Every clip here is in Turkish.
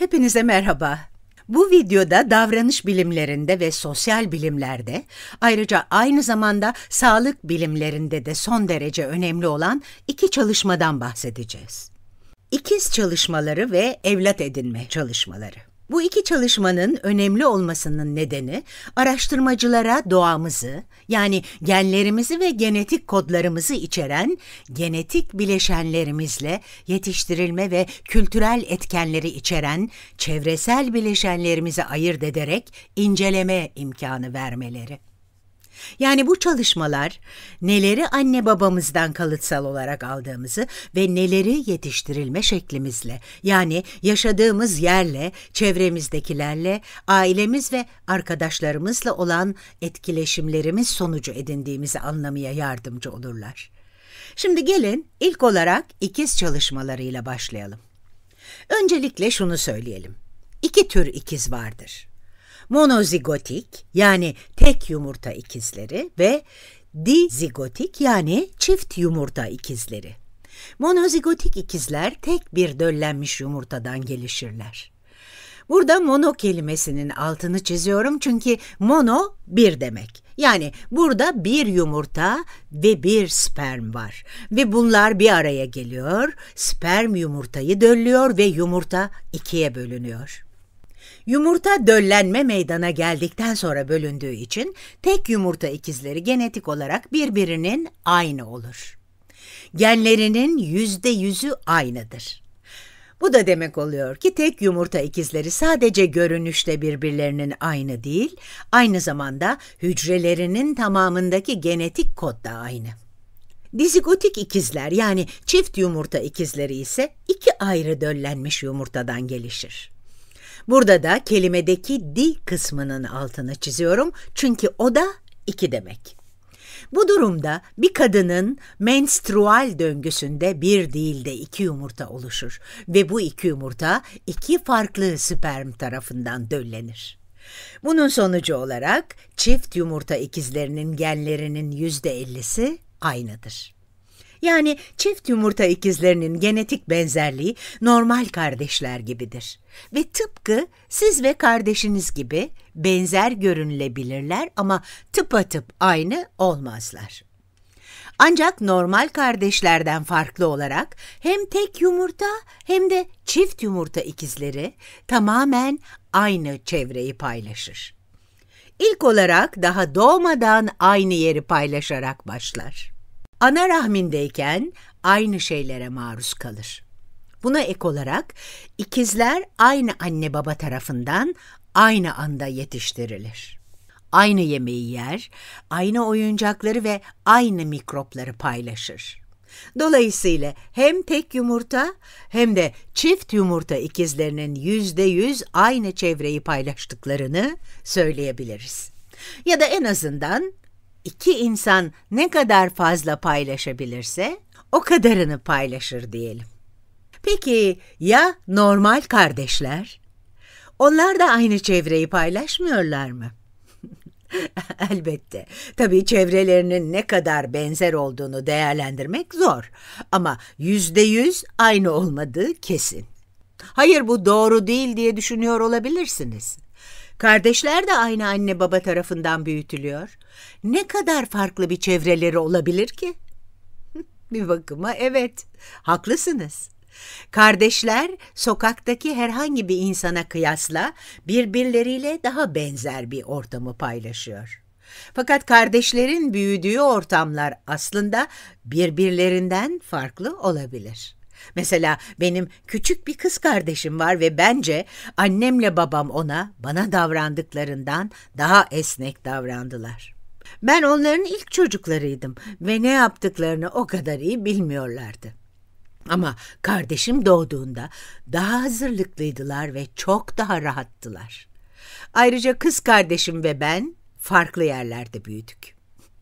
Hepinize merhaba. Bu videoda davranış bilimlerinde ve sosyal bilimlerde, ayrıca aynı zamanda sağlık bilimlerinde de son derece önemli olan iki çalışmadan bahsedeceğiz. İkiz çalışmaları ve evlat edinme çalışmaları. Bu iki çalışmanın önemli olmasının nedeni araştırmacılara doğamızı yani genlerimizi ve genetik kodlarımızı içeren genetik bileşenlerimizle yetiştirilme ve kültürel etkenleri içeren çevresel bileşenlerimizi ayırt ederek inceleme imkanı vermeleri. Yani bu çalışmalar neleri anne babamızdan kalıtsal olarak aldığımızı ve neleri yetiştirilme şeklimizle yani yaşadığımız yerle, çevremizdekilerle, ailemiz ve arkadaşlarımızla olan etkileşimlerimiz sonucu edindiğimizi anlamaya yardımcı olurlar. Şimdi gelin ilk olarak ikiz çalışmalarıyla başlayalım. Öncelikle şunu söyleyelim. İki tür ikiz vardır monozigotik yani tek yumurta ikizleri ve dizigotik yani çift yumurta ikizleri. Monozigotik ikizler tek bir döllenmiş yumurtadan gelişirler. Burada mono kelimesinin altını çiziyorum çünkü mono bir demek. Yani burada bir yumurta ve bir sperm var ve bunlar bir araya geliyor, sperm yumurtayı döllüyor ve yumurta ikiye bölünüyor. Yumurta döllenme meydana geldikten sonra bölündüğü için tek yumurta ikizleri genetik olarak birbirinin aynı olur. Genlerinin yüzde yüzü aynıdır. Bu da demek oluyor ki tek yumurta ikizleri sadece görünüşte birbirlerinin aynı değil, aynı zamanda hücrelerinin tamamındaki genetik kod da aynı. Dizigotik ikizler yani çift yumurta ikizleri ise iki ayrı döllenmiş yumurtadan gelişir. Burada da kelimedeki di kısmının altını çiziyorum çünkü o da iki demek. Bu durumda bir kadının menstrual döngüsünde bir değil de iki yumurta oluşur ve bu iki yumurta iki farklı sperm tarafından döllenir. Bunun sonucu olarak çift yumurta ikizlerinin genlerinin yüzde ellisi aynıdır. Yani çift yumurta ikizlerinin genetik benzerliği normal kardeşler gibidir. Ve tıpkı siz ve kardeşiniz gibi benzer görünülebilirler ama tıpatıp aynı olmazlar. Ancak normal kardeşlerden farklı olarak hem tek yumurta hem de çift yumurta ikizleri tamamen aynı çevreyi paylaşır. İlk olarak daha doğmadan aynı yeri paylaşarak başlar ana rahmindeyken aynı şeylere maruz kalır. Buna ek olarak ikizler aynı anne baba tarafından aynı anda yetiştirilir. Aynı yemeği yer, aynı oyuncakları ve aynı mikropları paylaşır. Dolayısıyla hem tek yumurta hem de çift yumurta ikizlerinin yüzde yüz aynı çevreyi paylaştıklarını söyleyebiliriz. Ya da en azından İki insan ne kadar fazla paylaşabilirse o kadarını paylaşır diyelim. Peki ya normal kardeşler? Onlar da aynı çevreyi paylaşmıyorlar mı? Elbette. Tabii çevrelerinin ne kadar benzer olduğunu değerlendirmek zor. Ama yüzde yüz aynı olmadığı kesin. Hayır bu doğru değil diye düşünüyor olabilirsiniz. Kardeşler de aynı anne baba tarafından büyütülüyor. Ne kadar farklı bir çevreleri olabilir ki? bir bakıma evet, haklısınız. Kardeşler sokaktaki herhangi bir insana kıyasla birbirleriyle daha benzer bir ortamı paylaşıyor. Fakat kardeşlerin büyüdüğü ortamlar aslında birbirlerinden farklı olabilir. Mesela benim küçük bir kız kardeşim var ve bence annemle babam ona bana davrandıklarından daha esnek davrandılar. Ben onların ilk çocuklarıydım ve ne yaptıklarını o kadar iyi bilmiyorlardı. Ama kardeşim doğduğunda daha hazırlıklıydılar ve çok daha rahattılar. Ayrıca kız kardeşim ve ben farklı yerlerde büyüdük.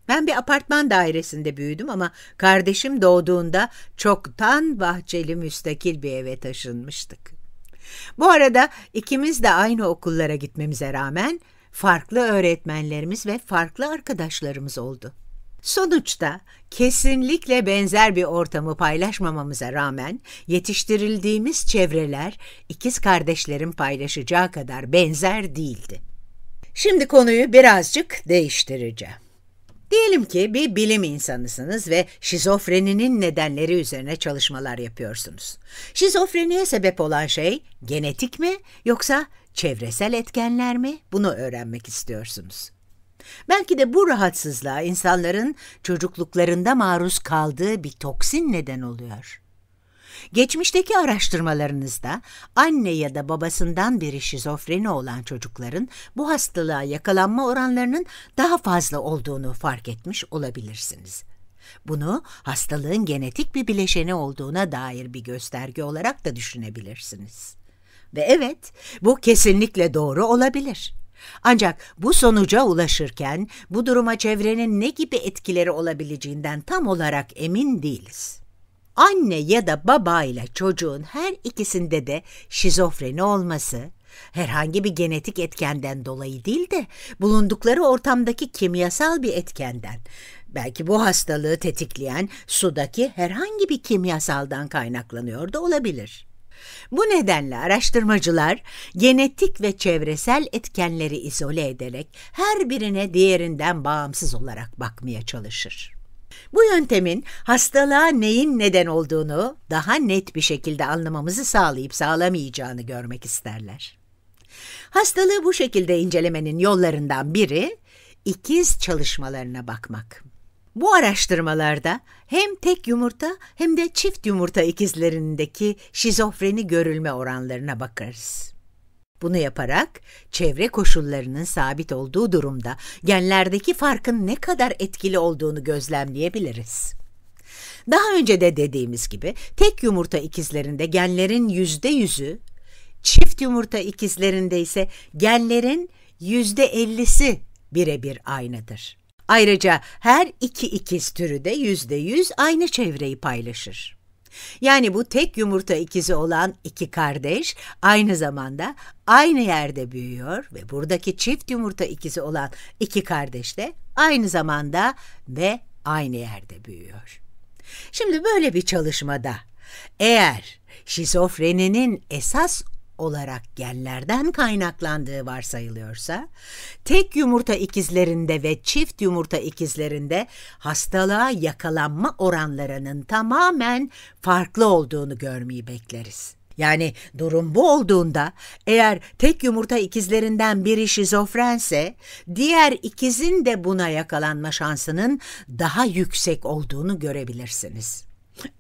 Ben bir apartman dairesinde büyüdüm ama kardeşim doğduğunda çoktan bahçeli müstakil bir eve taşınmıştık. Bu arada ikimiz de aynı okullara gitmemize rağmen farklı öğretmenlerimiz ve farklı arkadaşlarımız oldu. Sonuçta kesinlikle benzer bir ortamı paylaşmamamıza rağmen yetiştirildiğimiz çevreler ikiz kardeşlerin paylaşacağı kadar benzer değildi. Şimdi konuyu birazcık değiştireceğim. Diyelim ki bir bilim insanısınız ve şizofreninin nedenleri üzerine çalışmalar yapıyorsunuz. Şizofreniye sebep olan şey genetik mi yoksa çevresel etkenler mi? Bunu öğrenmek istiyorsunuz. Belki de bu rahatsızlığa insanların çocukluklarında maruz kaldığı bir toksin neden oluyor. Geçmişteki araştırmalarınızda anne ya da babasından biri şizofreni olan çocukların bu hastalığa yakalanma oranlarının daha fazla olduğunu fark etmiş olabilirsiniz. Bunu hastalığın genetik bir bileşeni olduğuna dair bir gösterge olarak da düşünebilirsiniz. Ve evet, bu kesinlikle doğru olabilir. Ancak bu sonuca ulaşırken bu duruma çevrenin ne gibi etkileri olabileceğinden tam olarak emin değiliz anne ya da baba ile çocuğun her ikisinde de şizofreni olması herhangi bir genetik etkenden dolayı değil de bulundukları ortamdaki kimyasal bir etkenden belki bu hastalığı tetikleyen sudaki herhangi bir kimyasaldan kaynaklanıyor da olabilir. Bu nedenle araştırmacılar genetik ve çevresel etkenleri izole ederek her birine diğerinden bağımsız olarak bakmaya çalışır. Bu yöntemin hastalığa neyin neden olduğunu daha net bir şekilde anlamamızı sağlayıp sağlamayacağını görmek isterler. Hastalığı bu şekilde incelemenin yollarından biri ikiz çalışmalarına bakmak. Bu araştırmalarda hem tek yumurta hem de çift yumurta ikizlerindeki şizofreni görülme oranlarına bakarız. Bunu yaparak çevre koşullarının sabit olduğu durumda genlerdeki farkın ne kadar etkili olduğunu gözlemleyebiliriz. Daha önce de dediğimiz gibi tek yumurta ikizlerinde genlerin yüzde yüzü, çift yumurta ikizlerinde ise genlerin yüzde ellisi birebir aynıdır. Ayrıca her iki ikiz türü de yüzde yüz aynı çevreyi paylaşır. Yani bu tek yumurta ikizi olan iki kardeş aynı zamanda aynı yerde büyüyor ve buradaki çift yumurta ikizi olan iki kardeş de aynı zamanda ve aynı yerde büyüyor. Şimdi böyle bir çalışmada eğer şizofreninin esas olarak genlerden kaynaklandığı varsayılıyorsa, tek yumurta ikizlerinde ve çift yumurta ikizlerinde hastalığa yakalanma oranlarının tamamen farklı olduğunu görmeyi bekleriz. Yani durum bu olduğunda eğer tek yumurta ikizlerinden biri şizofrense diğer ikizin de buna yakalanma şansının daha yüksek olduğunu görebilirsiniz.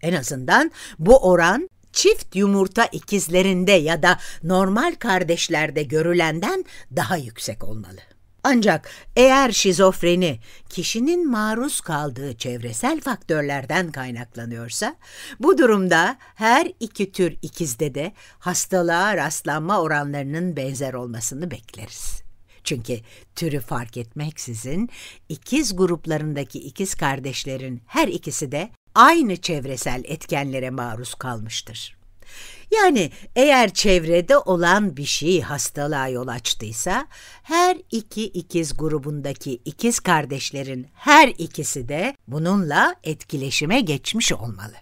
En azından bu oran çift yumurta ikizlerinde ya da normal kardeşlerde görülenden daha yüksek olmalı. Ancak eğer şizofreni kişinin maruz kaldığı çevresel faktörlerden kaynaklanıyorsa, bu durumda her iki tür ikizde de hastalığa rastlanma oranlarının benzer olmasını bekleriz. Çünkü türü fark etmeksizin ikiz gruplarındaki ikiz kardeşlerin her ikisi de aynı çevresel etkenlere maruz kalmıştır. Yani eğer çevrede olan bir şey hastalığa yol açtıysa her iki ikiz grubundaki ikiz kardeşlerin her ikisi de bununla etkileşime geçmiş olmalı.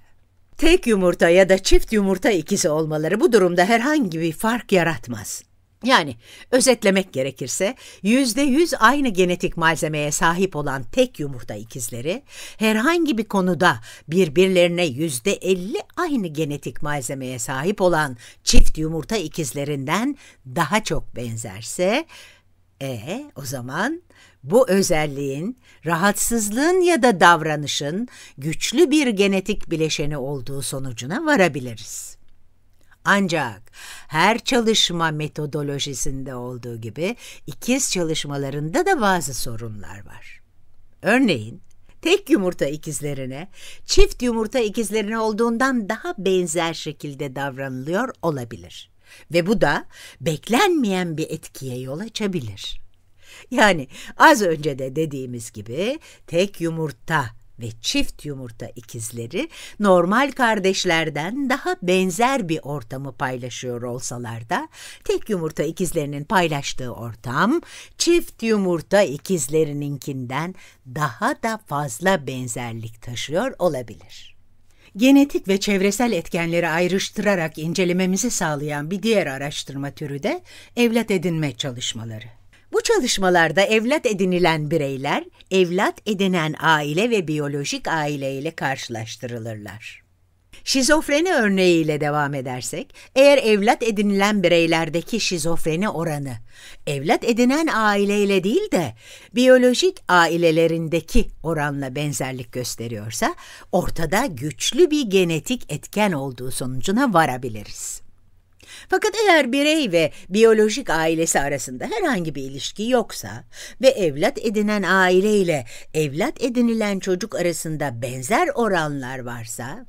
Tek yumurta ya da çift yumurta ikizi olmaları bu durumda herhangi bir fark yaratmaz. Yani özetlemek gerekirse %100 aynı genetik malzemeye sahip olan tek yumurta ikizleri herhangi bir konuda birbirlerine %50 aynı genetik malzemeye sahip olan çift yumurta ikizlerinden daha çok benzerse e o zaman bu özelliğin rahatsızlığın ya da davranışın güçlü bir genetik bileşeni olduğu sonucuna varabiliriz. Ancak her çalışma metodolojisinde olduğu gibi ikiz çalışmalarında da bazı sorunlar var. Örneğin tek yumurta ikizlerine çift yumurta ikizlerine olduğundan daha benzer şekilde davranılıyor olabilir ve bu da beklenmeyen bir etkiye yol açabilir. Yani az önce de dediğimiz gibi tek yumurta ve çift yumurta ikizleri normal kardeşlerden daha benzer bir ortamı paylaşıyor olsalar da tek yumurta ikizlerinin paylaştığı ortam çift yumurta ikizlerininkinden daha da fazla benzerlik taşıyor olabilir. Genetik ve çevresel etkenleri ayrıştırarak incelememizi sağlayan bir diğer araştırma türü de evlat edinme çalışmaları. Bu çalışmalarda evlat edinilen bireyler, evlat edinen aile ve biyolojik aile ile karşılaştırılırlar. Şizofreni örneğiyle devam edersek, eğer evlat edinilen bireylerdeki şizofreni oranı, evlat edinen aileyle değil de biyolojik ailelerindeki oranla benzerlik gösteriyorsa, ortada güçlü bir genetik etken olduğu sonucuna varabiliriz. Fakat eğer birey ve biyolojik ailesi arasında herhangi bir ilişki yoksa ve evlat edinen aile ile evlat edinilen çocuk arasında benzer oranlar varsa,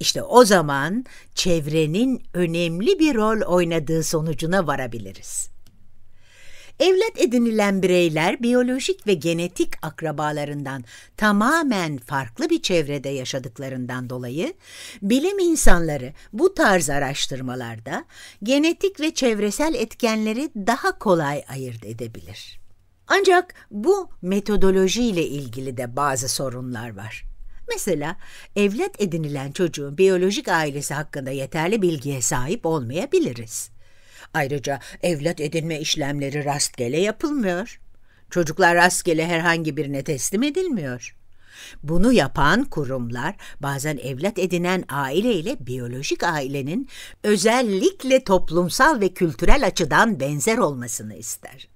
işte o zaman çevrenin önemli bir rol oynadığı sonucuna varabiliriz. Evlat edinilen bireyler biyolojik ve genetik akrabalarından tamamen farklı bir çevrede yaşadıklarından dolayı bilim insanları bu tarz araştırmalarda genetik ve çevresel etkenleri daha kolay ayırt edebilir. Ancak bu metodolojiyle ilgili de bazı sorunlar var. Mesela evlat edinilen çocuğun biyolojik ailesi hakkında yeterli bilgiye sahip olmayabiliriz. Ayrıca evlat edinme işlemleri rastgele yapılmıyor. Çocuklar rastgele herhangi birine teslim edilmiyor. Bunu yapan kurumlar bazen evlat edinen aile ile biyolojik ailenin özellikle toplumsal ve kültürel açıdan benzer olmasını ister.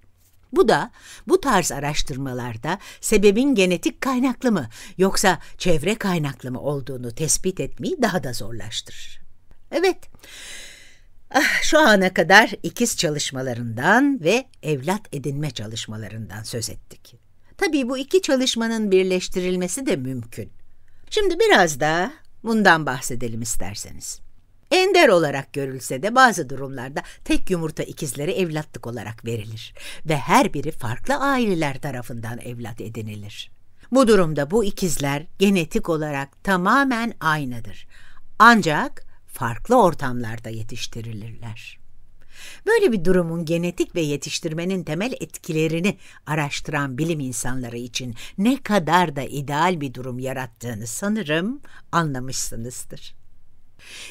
Bu da bu tarz araştırmalarda sebebin genetik kaynaklı mı yoksa çevre kaynaklı mı olduğunu tespit etmeyi daha da zorlaştırır. Evet, Ah, şu ana kadar ikiz çalışmalarından ve evlat edinme çalışmalarından söz ettik. Tabii bu iki çalışmanın birleştirilmesi de mümkün. Şimdi biraz da bundan bahsedelim isterseniz. Ender olarak görülse de bazı durumlarda tek yumurta ikizleri evlatlık olarak verilir ve her biri farklı aileler tarafından evlat edinilir. Bu durumda bu ikizler genetik olarak tamamen aynıdır. Ancak farklı ortamlarda yetiştirilirler. Böyle bir durumun genetik ve yetiştirmenin temel etkilerini araştıran bilim insanları için ne kadar da ideal bir durum yarattığını sanırım anlamışsınızdır.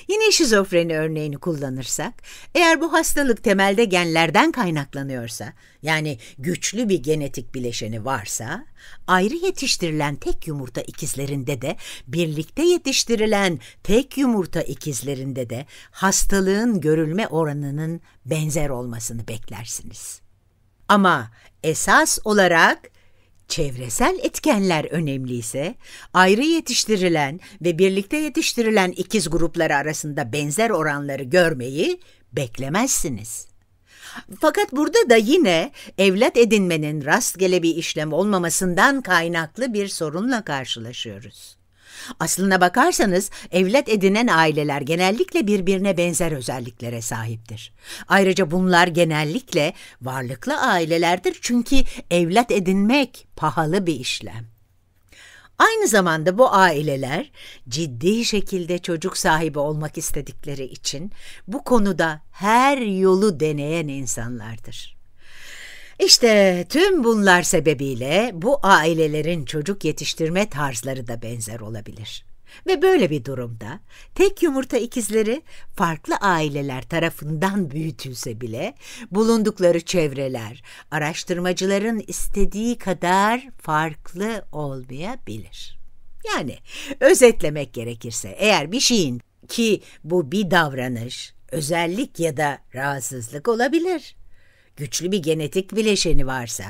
Yine şizofreni örneğini kullanırsak, eğer bu hastalık temelde genlerden kaynaklanıyorsa, yani güçlü bir genetik bileşeni varsa, ayrı yetiştirilen tek yumurta ikizlerinde de, birlikte yetiştirilen tek yumurta ikizlerinde de hastalığın görülme oranının benzer olmasını beklersiniz. Ama esas olarak Çevresel etkenler önemli ise ayrı yetiştirilen ve birlikte yetiştirilen ikiz grupları arasında benzer oranları görmeyi beklemezsiniz. Fakat burada da yine evlat edinmenin rastgele bir işlem olmamasından kaynaklı bir sorunla karşılaşıyoruz. Aslına bakarsanız evlat edinen aileler genellikle birbirine benzer özelliklere sahiptir. Ayrıca bunlar genellikle varlıklı ailelerdir çünkü evlat edinmek pahalı bir işlem. Aynı zamanda bu aileler ciddi şekilde çocuk sahibi olmak istedikleri için bu konuda her yolu deneyen insanlardır. İşte tüm bunlar sebebiyle bu ailelerin çocuk yetiştirme tarzları da benzer olabilir. Ve böyle bir durumda tek yumurta ikizleri farklı aileler tarafından büyütülse bile bulundukları çevreler araştırmacıların istediği kadar farklı olmayabilir. Yani özetlemek gerekirse eğer bir şeyin ki bu bir davranış, özellik ya da rahatsızlık olabilir güçlü bir genetik bileşeni varsa,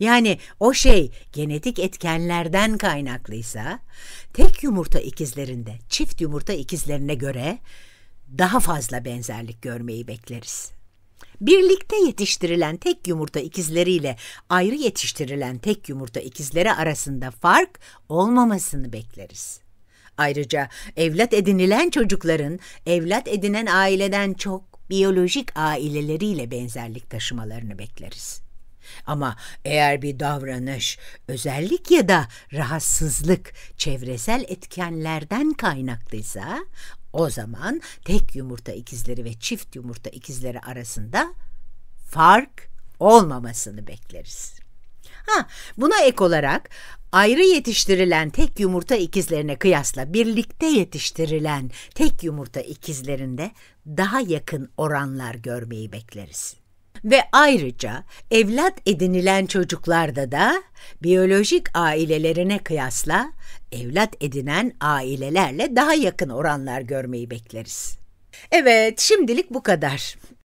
yani o şey genetik etkenlerden kaynaklıysa, tek yumurta ikizlerinde çift yumurta ikizlerine göre daha fazla benzerlik görmeyi bekleriz. Birlikte yetiştirilen tek yumurta ikizleriyle ayrı yetiştirilen tek yumurta ikizleri arasında fark olmamasını bekleriz. Ayrıca evlat edinilen çocukların evlat edinen aileden çok biyolojik aileleriyle benzerlik taşımalarını bekleriz. Ama eğer bir davranış, özellik ya da rahatsızlık çevresel etkenlerden kaynaklıysa, o zaman tek yumurta ikizleri ve çift yumurta ikizleri arasında fark olmamasını bekleriz. Ha, buna ek olarak ayrı yetiştirilen tek yumurta ikizlerine kıyasla birlikte yetiştirilen tek yumurta ikizlerinde daha yakın oranlar görmeyi bekleriz. Ve ayrıca evlat edinilen çocuklarda da biyolojik ailelerine kıyasla evlat edinen ailelerle daha yakın oranlar görmeyi bekleriz. Evet, şimdilik bu kadar.